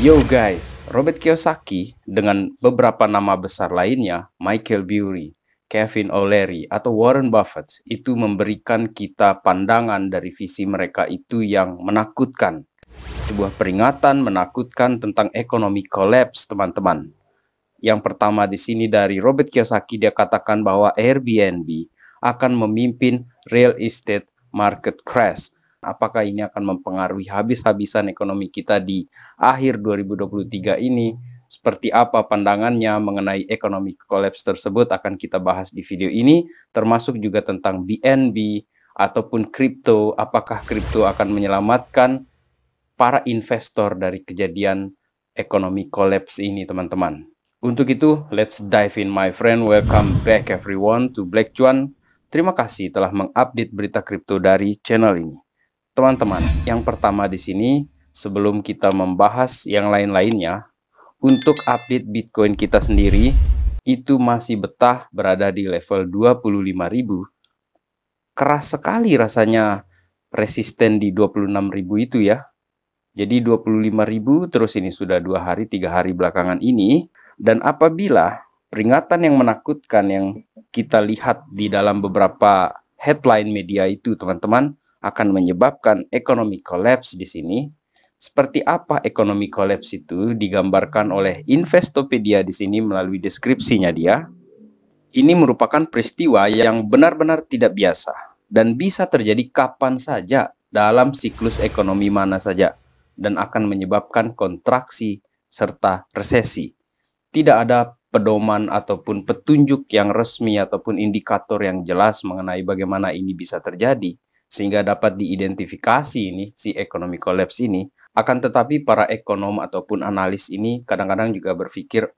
Yo guys, Robert Kiyosaki dengan beberapa nama besar lainnya, Michael Burry, Kevin O'Leary, atau Warren Buffett, itu memberikan kita pandangan dari visi mereka itu yang menakutkan. Sebuah peringatan menakutkan tentang ekonomi kolaps teman-teman. Yang pertama di sini dari Robert Kiyosaki, dia katakan bahwa Airbnb akan memimpin real estate market crash Apakah ini akan mempengaruhi habis-habisan ekonomi kita di akhir 2023 ini? Seperti apa pandangannya mengenai ekonomi kolaps tersebut akan kita bahas di video ini, termasuk juga tentang BNB ataupun kripto. Apakah kripto akan menyelamatkan para investor dari kejadian ekonomi kolaps ini, teman-teman? Untuk itu, let's dive in my friend. Welcome back everyone to Black Juan. Terima kasih telah mengupdate berita kripto dari channel ini. Teman-teman, yang pertama di sini sebelum kita membahas yang lain-lainnya, untuk update Bitcoin kita sendiri itu masih betah berada di level 25.000. Keras sekali rasanya resisten di 26.000 itu ya. Jadi 25.000 terus ini sudah dua hari, tiga hari belakangan ini. Dan apabila peringatan yang menakutkan yang kita lihat di dalam beberapa headline media itu teman-teman akan menyebabkan ekonomi kolaps di sini. Seperti apa ekonomi kolaps itu digambarkan oleh Investopedia di sini melalui deskripsinya dia. Ini merupakan peristiwa yang benar-benar tidak biasa dan bisa terjadi kapan saja dalam siklus ekonomi mana saja dan akan menyebabkan kontraksi serta resesi. Tidak ada pedoman ataupun petunjuk yang resmi ataupun indikator yang jelas mengenai bagaimana ini bisa terjadi sehingga dapat diidentifikasi ini si ekonomi kolaps ini. Akan tetapi para ekonom ataupun analis ini kadang-kadang juga berpikir,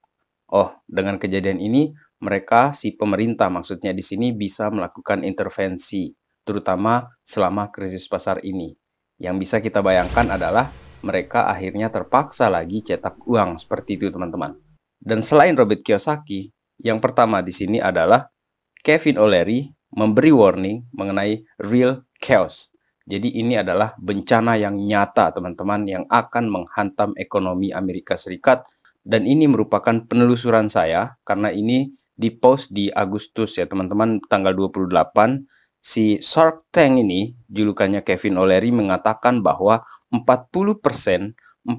oh dengan kejadian ini mereka si pemerintah maksudnya di sini bisa melakukan intervensi terutama selama krisis pasar ini. Yang bisa kita bayangkan adalah mereka akhirnya terpaksa lagi cetak uang seperti itu teman-teman. Dan selain Robert Kiyosaki, yang pertama di sini adalah Kevin O'Leary memberi warning mengenai real chaos. Jadi ini adalah bencana yang nyata teman-teman yang akan menghantam ekonomi Amerika Serikat dan ini merupakan penelusuran saya karena ini di dipost di Agustus ya teman-teman tanggal 28 si Shark Tank ini julukannya Kevin O'Leary mengatakan bahwa 40% 40%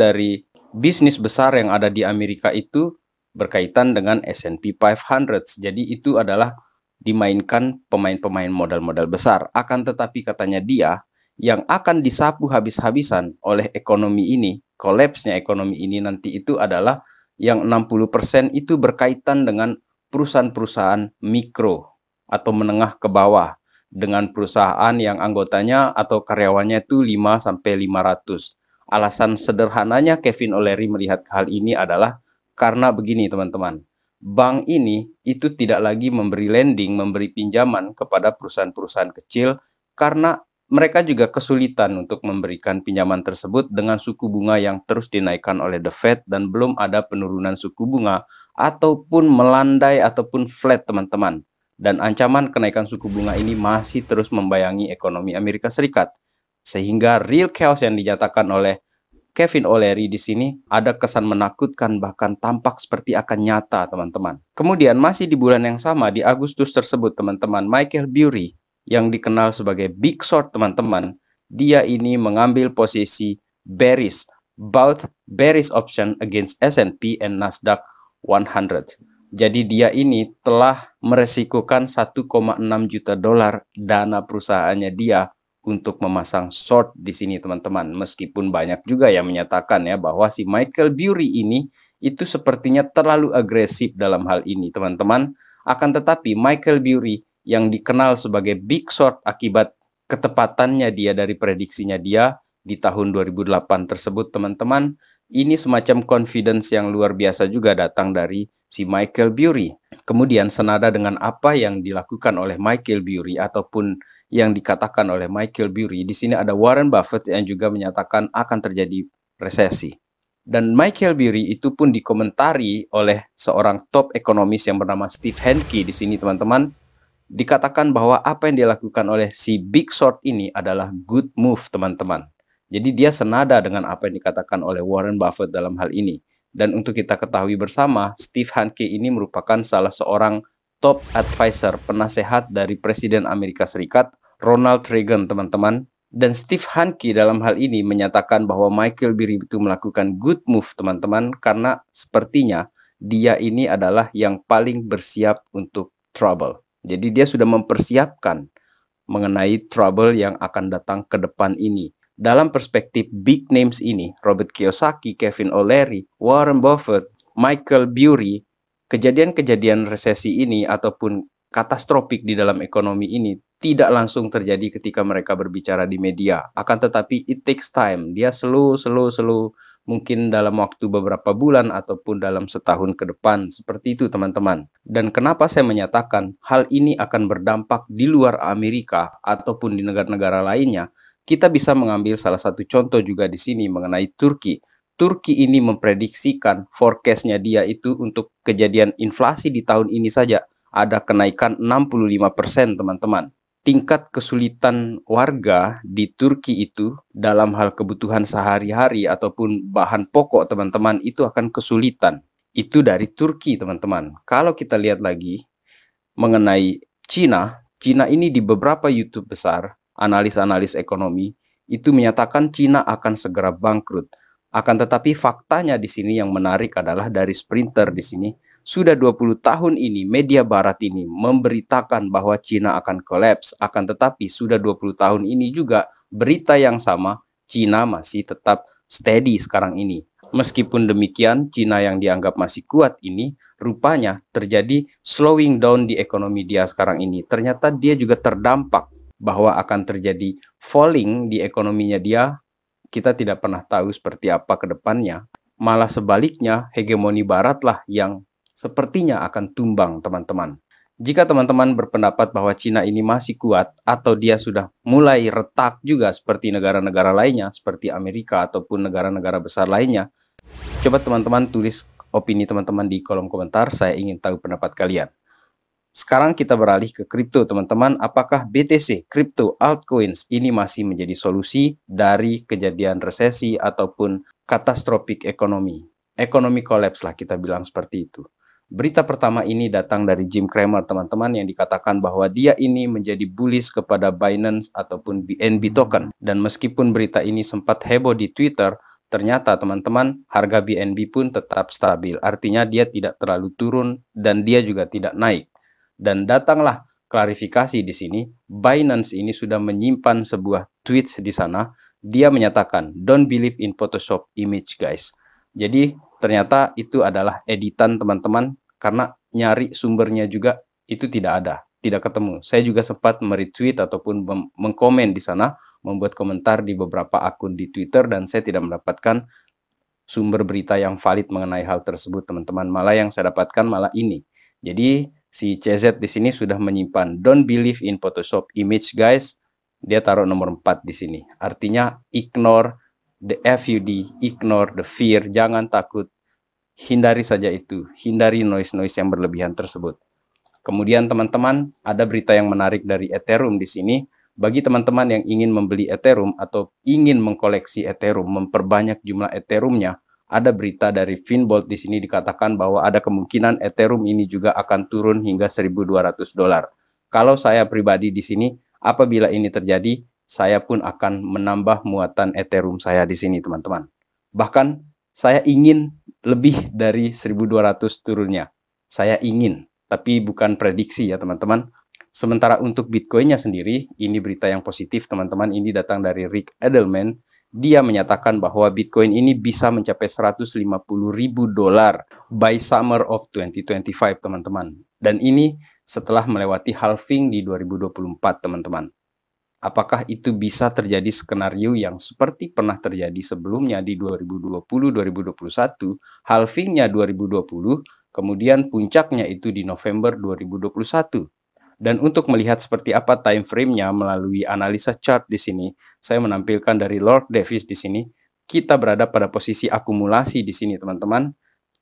dari bisnis besar yang ada di Amerika itu berkaitan dengan S&P 500. Jadi itu adalah dimainkan pemain-pemain modal-modal besar. Akan tetapi katanya dia yang akan disapu habis-habisan oleh ekonomi ini, kolapsnya ekonomi ini nanti itu adalah yang 60% itu berkaitan dengan perusahaan-perusahaan mikro atau menengah ke bawah dengan perusahaan yang anggotanya atau karyawannya itu 5 sampai 500. Alasan sederhananya Kevin O'Leary melihat hal ini adalah karena begini teman-teman bank ini itu tidak lagi memberi lending, memberi pinjaman kepada perusahaan-perusahaan kecil karena mereka juga kesulitan untuk memberikan pinjaman tersebut dengan suku bunga yang terus dinaikkan oleh The Fed dan belum ada penurunan suku bunga ataupun melandai ataupun flat teman-teman. Dan ancaman kenaikan suku bunga ini masih terus membayangi ekonomi Amerika Serikat. Sehingga real chaos yang dinyatakan oleh Kevin O'Leary di sini ada kesan menakutkan bahkan tampak seperti akan nyata teman-teman. Kemudian masih di bulan yang sama di Agustus tersebut teman-teman Michael Bury yang dikenal sebagai Big Short teman-teman dia ini mengambil posisi bearish both bearish option against S&P and Nasdaq 100. Jadi dia ini telah meresikukan 1,6 juta dolar dana perusahaannya dia untuk memasang short di sini teman-teman. Meskipun banyak juga yang menyatakan ya bahwa si Michael Bury ini itu sepertinya terlalu agresif dalam hal ini teman-teman. Akan tetapi Michael Bury yang dikenal sebagai big short akibat ketepatannya dia dari prediksinya dia di tahun 2008 tersebut teman-teman. Ini semacam confidence yang luar biasa juga datang dari si Michael Bury. Kemudian senada dengan apa yang dilakukan oleh Michael Bury ataupun yang dikatakan oleh Michael Burry, di sini ada Warren Buffett yang juga menyatakan akan terjadi resesi. Dan Michael Burry itu pun dikomentari oleh seorang top ekonomis yang bernama Steve Henke di sini teman-teman. Dikatakan bahwa apa yang dilakukan oleh si Big Short ini adalah good move teman-teman. Jadi dia senada dengan apa yang dikatakan oleh Warren Buffett dalam hal ini. Dan untuk kita ketahui bersama, Steve Hanke ini merupakan salah seorang top advisor, penasehat dari Presiden Amerika Serikat Ronald Reagan, teman-teman. Dan Steve Hanke dalam hal ini menyatakan bahwa Michael Biri itu melakukan good move, teman-teman, karena sepertinya dia ini adalah yang paling bersiap untuk trouble. Jadi dia sudah mempersiapkan mengenai trouble yang akan datang ke depan ini. Dalam perspektif big names ini, Robert Kiyosaki, Kevin O'Leary, Warren Buffett, Michael Burry, kejadian-kejadian resesi ini ataupun katastropik di dalam ekonomi ini tidak langsung terjadi ketika mereka berbicara di media. Akan tetapi it takes time. Dia slow, slow, slow. Mungkin dalam waktu beberapa bulan ataupun dalam setahun ke depan. Seperti itu teman-teman. Dan kenapa saya menyatakan hal ini akan berdampak di luar Amerika ataupun di negara-negara lainnya. Kita bisa mengambil salah satu contoh juga di sini mengenai Turki. Turki ini memprediksikan forecastnya dia itu untuk kejadian inflasi di tahun ini saja ada kenaikan 65% teman-teman tingkat kesulitan warga di Turki itu dalam hal kebutuhan sehari-hari ataupun bahan pokok teman-teman itu akan kesulitan. Itu dari Turki teman-teman. Kalau kita lihat lagi mengenai Cina, Cina ini di beberapa YouTube besar, analis-analis ekonomi itu menyatakan Cina akan segera bangkrut. Akan tetapi faktanya di sini yang menarik adalah dari sprinter di sini sudah 20 tahun ini media barat ini memberitakan bahwa Cina akan kolaps, akan tetapi sudah 20 tahun ini juga berita yang sama, Cina masih tetap steady sekarang ini. Meskipun demikian, Cina yang dianggap masih kuat ini rupanya terjadi slowing down di ekonomi dia sekarang ini. Ternyata dia juga terdampak bahwa akan terjadi falling di ekonominya dia. Kita tidak pernah tahu seperti apa ke depannya. Malah sebaliknya, hegemoni baratlah yang sepertinya akan tumbang teman-teman. Jika teman-teman berpendapat bahwa Cina ini masih kuat atau dia sudah mulai retak juga seperti negara-negara lainnya, seperti Amerika ataupun negara-negara besar lainnya, coba teman-teman tulis opini teman-teman di kolom komentar, saya ingin tahu pendapat kalian. Sekarang kita beralih ke kripto, teman-teman. Apakah BTC, kripto, altcoins ini masih menjadi solusi dari kejadian resesi ataupun katastropik ekonomi? Ekonomi kolaps lah kita bilang seperti itu. Berita pertama ini datang dari Jim Cramer, teman-teman, yang dikatakan bahwa dia ini menjadi bullish kepada Binance ataupun BNB token. Dan meskipun berita ini sempat heboh di Twitter, ternyata teman-teman harga BNB pun tetap stabil. Artinya dia tidak terlalu turun dan dia juga tidak naik. Dan datanglah klarifikasi di sini, Binance ini sudah menyimpan sebuah tweet di sana. Dia menyatakan, don't believe in Photoshop image guys. Jadi ternyata itu adalah editan teman-teman karena nyari sumbernya juga itu tidak ada, tidak ketemu. Saya juga sempat meretweet ataupun mengkomen di sana, membuat komentar di beberapa akun di Twitter dan saya tidak mendapatkan sumber berita yang valid mengenai hal tersebut, teman-teman. Malah yang saya dapatkan malah ini. Jadi si CZ di sini sudah menyimpan don't believe in Photoshop image guys. Dia taruh nomor 4 di sini. Artinya ignore the FUD, ignore the fear, jangan takut hindari saja itu, hindari noise-noise yang berlebihan tersebut. Kemudian teman-teman, ada berita yang menarik dari Ethereum di sini. Bagi teman-teman yang ingin membeli Ethereum atau ingin mengkoleksi Ethereum, memperbanyak jumlah Ethereumnya, ada berita dari Finbolt di sini dikatakan bahwa ada kemungkinan Ethereum ini juga akan turun hingga 1.200 dolar. Kalau saya pribadi di sini, apabila ini terjadi, saya pun akan menambah muatan Ethereum saya di sini, teman-teman. Bahkan saya ingin lebih dari 1200 turunnya. Saya ingin, tapi bukan prediksi ya teman-teman. Sementara untuk Bitcoinnya sendiri, ini berita yang positif teman-teman, ini datang dari Rick Edelman. Dia menyatakan bahwa Bitcoin ini bisa mencapai 150 ribu dolar by summer of 2025 teman-teman. Dan ini setelah melewati halving di 2024 teman-teman apakah itu bisa terjadi skenario yang seperti pernah terjadi sebelumnya di 2020, 2021, halvingnya 2020, kemudian puncaknya itu di November 2021. Dan untuk melihat seperti apa time frame-nya melalui analisa chart di sini, saya menampilkan dari Lord Davis di sini, kita berada pada posisi akumulasi di sini teman-teman.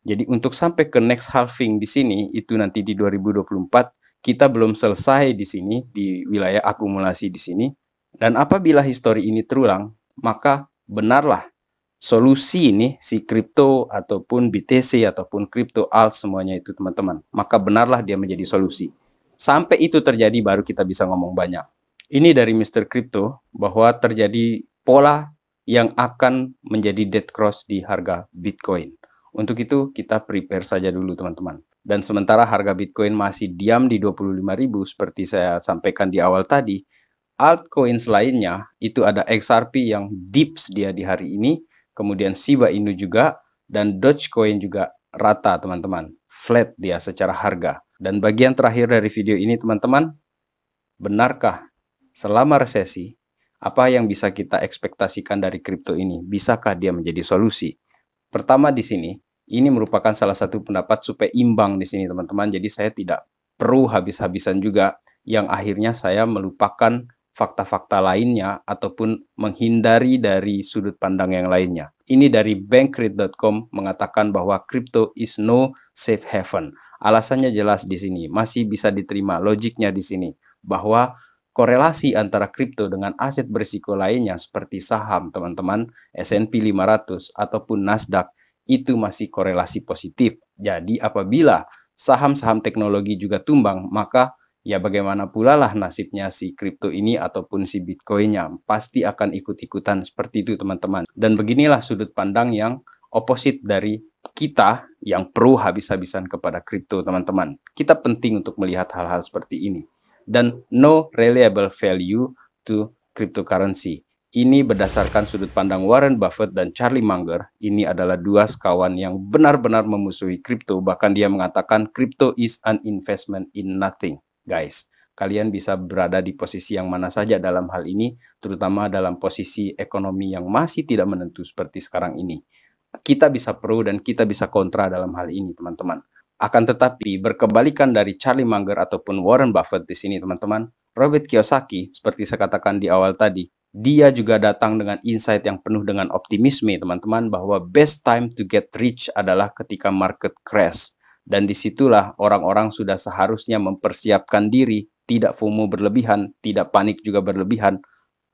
Jadi untuk sampai ke next halving di sini itu nanti di 2024 kita belum selesai di sini di wilayah akumulasi di sini dan apabila histori ini terulang maka benarlah solusi ini si kripto ataupun BTC ataupun kripto alt semuanya itu teman-teman maka benarlah dia menjadi solusi sampai itu terjadi baru kita bisa ngomong banyak ini dari Mr. Crypto bahwa terjadi pola yang akan menjadi dead cross di harga Bitcoin untuk itu kita prepare saja dulu teman-teman dan sementara harga Bitcoin masih diam di 25.000 seperti saya sampaikan di awal tadi, altcoins lainnya itu ada XRP yang dips dia di hari ini, kemudian Shiba Inu juga dan Dogecoin juga rata teman-teman, flat dia secara harga. Dan bagian terakhir dari video ini teman-teman, benarkah selama resesi apa yang bisa kita ekspektasikan dari kripto ini? Bisakah dia menjadi solusi? Pertama di sini, ini merupakan salah satu pendapat supaya imbang di sini teman-teman. Jadi saya tidak perlu habis-habisan juga yang akhirnya saya melupakan fakta-fakta lainnya ataupun menghindari dari sudut pandang yang lainnya. Ini dari bankrate.com mengatakan bahwa crypto is no safe haven. Alasannya jelas di sini, masih bisa diterima logiknya di sini bahwa korelasi antara kripto dengan aset berisiko lainnya seperti saham, teman-teman, S&P 500 ataupun Nasdaq itu masih korelasi positif. Jadi apabila saham-saham teknologi juga tumbang, maka ya bagaimana pula lah nasibnya si kripto ini ataupun si bitcoinnya. Pasti akan ikut-ikutan seperti itu teman-teman. Dan beginilah sudut pandang yang oposit dari kita yang pro habis-habisan kepada kripto teman-teman. Kita penting untuk melihat hal-hal seperti ini. Dan no reliable value to cryptocurrency. Ini berdasarkan sudut pandang Warren Buffett dan Charlie Munger, ini adalah dua sekawan yang benar-benar memusuhi kripto. Bahkan dia mengatakan kripto is an investment in nothing, guys. Kalian bisa berada di posisi yang mana saja dalam hal ini, terutama dalam posisi ekonomi yang masih tidak menentu seperti sekarang ini. Kita bisa pro dan kita bisa kontra dalam hal ini, teman-teman. Akan tetapi, berkebalikan dari Charlie Munger ataupun Warren Buffett di sini, teman-teman, Robert Kiyosaki, seperti saya katakan di awal tadi, dia juga datang dengan insight yang penuh dengan optimisme, teman-teman, bahwa best time to get rich adalah ketika market crash. Dan disitulah orang-orang sudah seharusnya mempersiapkan diri, tidak FOMO berlebihan, tidak panik juga berlebihan,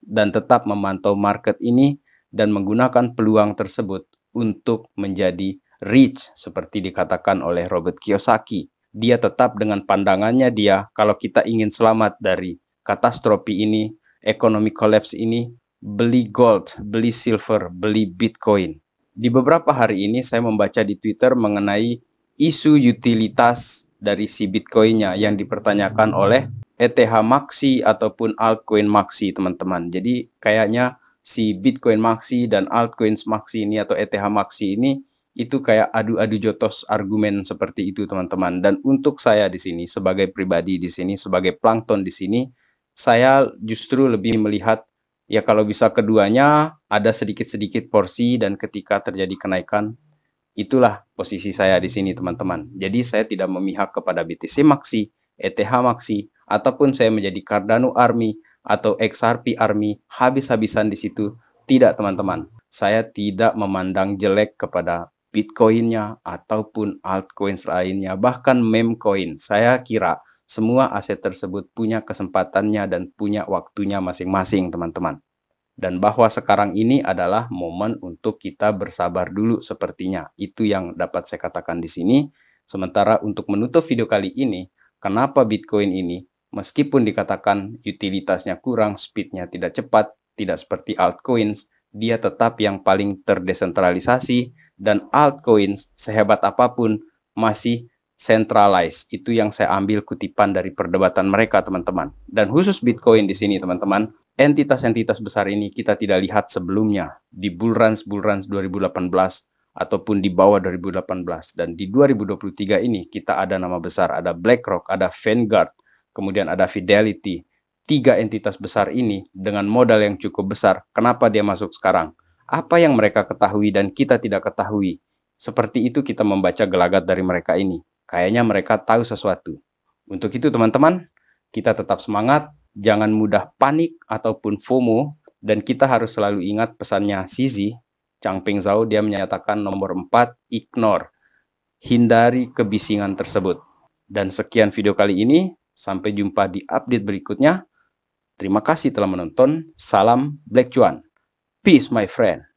dan tetap memantau market ini dan menggunakan peluang tersebut untuk menjadi rich, seperti dikatakan oleh Robert Kiyosaki. Dia tetap dengan pandangannya dia, kalau kita ingin selamat dari katastrofi ini, ekonomi kolaps ini, beli gold, beli silver, beli bitcoin. Di beberapa hari ini saya membaca di Twitter mengenai isu utilitas dari si bitcoinnya yang dipertanyakan oleh ETH Maxi ataupun altcoin Maxi teman-teman. Jadi kayaknya si Bitcoin Maxi dan altcoins Maxi ini atau ETH Maxi ini itu kayak adu-adu jotos argumen seperti itu teman-teman. Dan untuk saya di sini sebagai pribadi di sini sebagai plankton di sini saya justru lebih melihat ya kalau bisa keduanya ada sedikit-sedikit porsi dan ketika terjadi kenaikan itulah posisi saya di sini teman-teman. Jadi saya tidak memihak kepada BTC Maxi, ETH Maxi ataupun saya menjadi Cardano Army atau XRP Army habis-habisan di situ tidak teman-teman. Saya tidak memandang jelek kepada Bitcoinnya ataupun altcoins lainnya, bahkan meme coin. Saya kira semua aset tersebut punya kesempatannya dan punya waktunya masing-masing, teman-teman. Dan bahwa sekarang ini adalah momen untuk kita bersabar dulu sepertinya. Itu yang dapat saya katakan di sini. Sementara untuk menutup video kali ini, kenapa Bitcoin ini meskipun dikatakan utilitasnya kurang, speednya tidak cepat, tidak seperti altcoins, dia tetap yang paling terdesentralisasi dan altcoins sehebat apapun masih centralized. Itu yang saya ambil kutipan dari perdebatan mereka, teman-teman. Dan khusus Bitcoin di sini, teman-teman, entitas-entitas besar ini kita tidak lihat sebelumnya di bull runs bull runs 2018 ataupun di bawah 2018 dan di 2023 ini kita ada nama besar, ada BlackRock, ada Vanguard, kemudian ada Fidelity, tiga entitas besar ini dengan modal yang cukup besar, kenapa dia masuk sekarang? Apa yang mereka ketahui dan kita tidak ketahui? Seperti itu kita membaca gelagat dari mereka ini. Kayaknya mereka tahu sesuatu. Untuk itu teman-teman, kita tetap semangat, jangan mudah panik ataupun FOMO, dan kita harus selalu ingat pesannya Sisi, Chang Ping Zhao, dia menyatakan nomor 4, ignore. Hindari kebisingan tersebut. Dan sekian video kali ini, sampai jumpa di update berikutnya. Terima kasih telah menonton. Salam Black Juan. Peace, my friend.